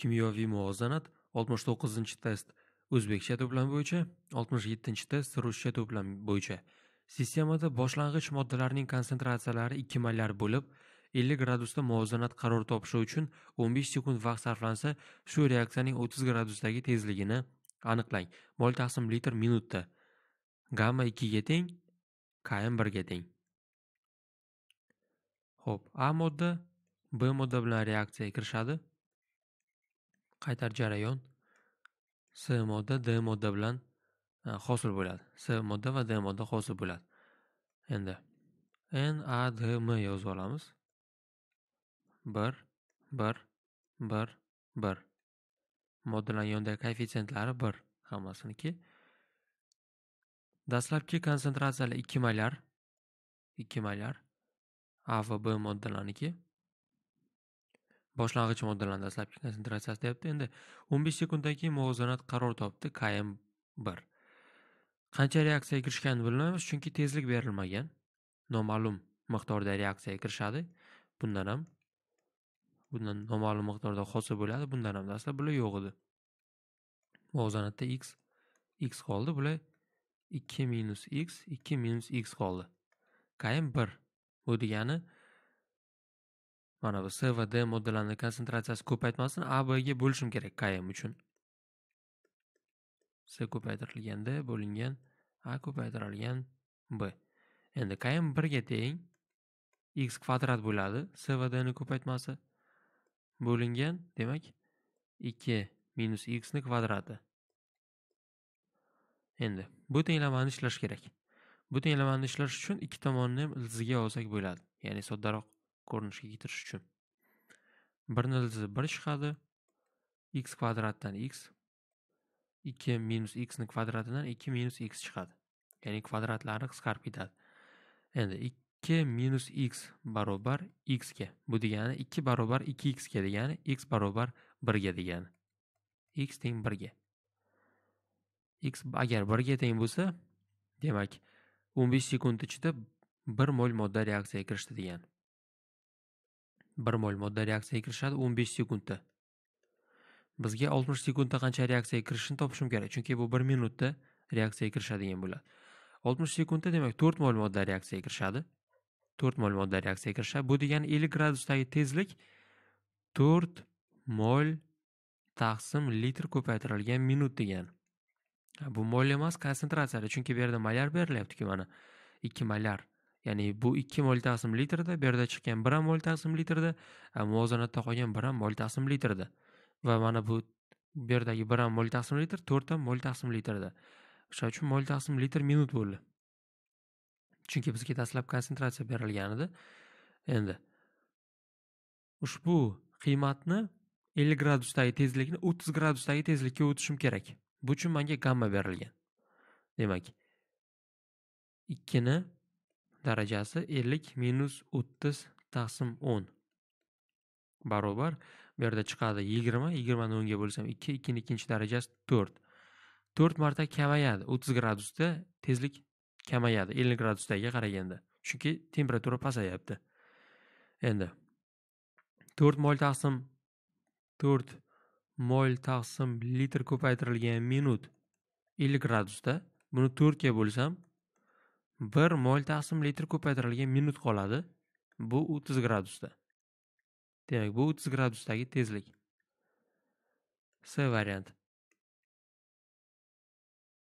Kimyoviy muvozanat 69-test o'zbekcha to'plam bo'yicha, 67-test ruscha to'plam bo'yicha. Sistemada boshlang'ich moddalarning konsentratsiyalari 2 mallar bo'lib, 50 gradusda muvozanat qaror topishi uchun 15 sekund vaqt sarflansa, shu reaksiyaning 30 gradusdagi tezligini aniqlang. Mol taqsim litr minutda. Gamma 2 ga teng, Km 1 ga teng. Xo'p, A modda B modda bilan reaksiyaga kirishadi. qaytar jarayon s modda d modda bilan hosil bo'ladi s modda va d modda hosil bo'ladi endi n a d m yozib olamiz bir bir bir bir moddalarni yonidagi koeffitsientlari bir hammasiniki dastlabki konsentratsiyalar ikki molyar ikki molyar a va b moddalarniki boshlang'ich moddalarni dastlabki konsentratsiyasi deyapti endi 15 sekunddan keyin muvozanat qaror topdi km 1 qancha reaksiyaga kirishganini bilmaymiz chunki tezlik berilmagan noma'lum miqdorda reaksiyaga kirishadi bundan ham bundan noma'lum miqdorda hosil bo'ladi bundan ham dastlab bular yo'q edi muvozanatda x x qoldi bular 2 minus x 2 minus x qoldi km 1 bu degani mana bu c va d moddalarni konsentratsiyasi ko'paytmasin a ga bo'lishim kerak km uchun c ko'paytirilgan d bo'lingan a ko'paytirilgan b endi km birga teng x kvadrat bo'ladi c va dni ko'paytmasi bo'lingan demak ikki minus x ni kvadrati endi bu tenglamani ishlash kerak bu tenglamani ishlash uchun ikki tomonni ham ildiziga olsak bo'ladi ya'ni soddaroq ko'rinishga keltirish uchun bir ildizi bir chiqadi x kvadratdan x ikki minus xni kvadratidan ikki minus x chiqadi ya'ni kvadratlari qisqarib ketadi endi ikki minus x barobar x ga bu degani ikki barobar ikki x ga degani x barobar birga degani x teng birga x agar birga teng bo'lsa demak o'n besh sekund ichida bir mol modda reaksiyaga kirishdi degani bir mol modda reaksiyaga kirishadi 15 sekundda bizga 60 sekundda qancha reaksiyaga kirishini topishim kerak chunki bu 1 minutda reaksiyaga kirishadigan bo'ladi 60 sekundda demak 4 mol modda reaksiyaga kirishadi 4 mol modda reaksiyaga kirishadi bu degani 50 gradusdagi tezlik 4 mol taqsim litr ko'paytirilgan minut degan bu mol emas konsentratsiya, chunki bu yerda berilyapti-ku mana 2 molar Ya'ni bu 2 mol taqsim litrda, bu yerda chiqqan 1 mol taqsim litrda, muvozanatda qolgan 1 mol taqsim litrda. Va mana bu bu yerdagi 1 mol taqsim litr 4 mol taqsim litrda. O'shaning uchun mol taqsim litr minut bo'ldi. Chunki bizga dastlab konsentratsiya berilgan edi. Endi ushbu qiymatni 50 gradusdagi tezlikni 30 gradusdagi tezlikka o'tishim kerak. Bu uchun menga gamma berilgan. Demak, 2 ni darajasi ellik minus o'ttiz taqsim o'n barobar bu yerda chiqadi yigirma yigirmani o'nga bo'lsam ikki ikkini ikkinchi darajasi to'rt to'rt marta kamayadi o'ttiz gradusda tezlik kamayadi ellik gradusdagiga qaraganda chunki temperatura pasayapti endi to'rt mol taqsim to'rt mol taqsim litr ko'paytirilgan minut ellik gradusda buni to'rtga bo'lsam bir mol taqsim litr ko'paytirilgan minut qoladi bu 30 gradusda demak bu 30 gradusdagi tezlik c variant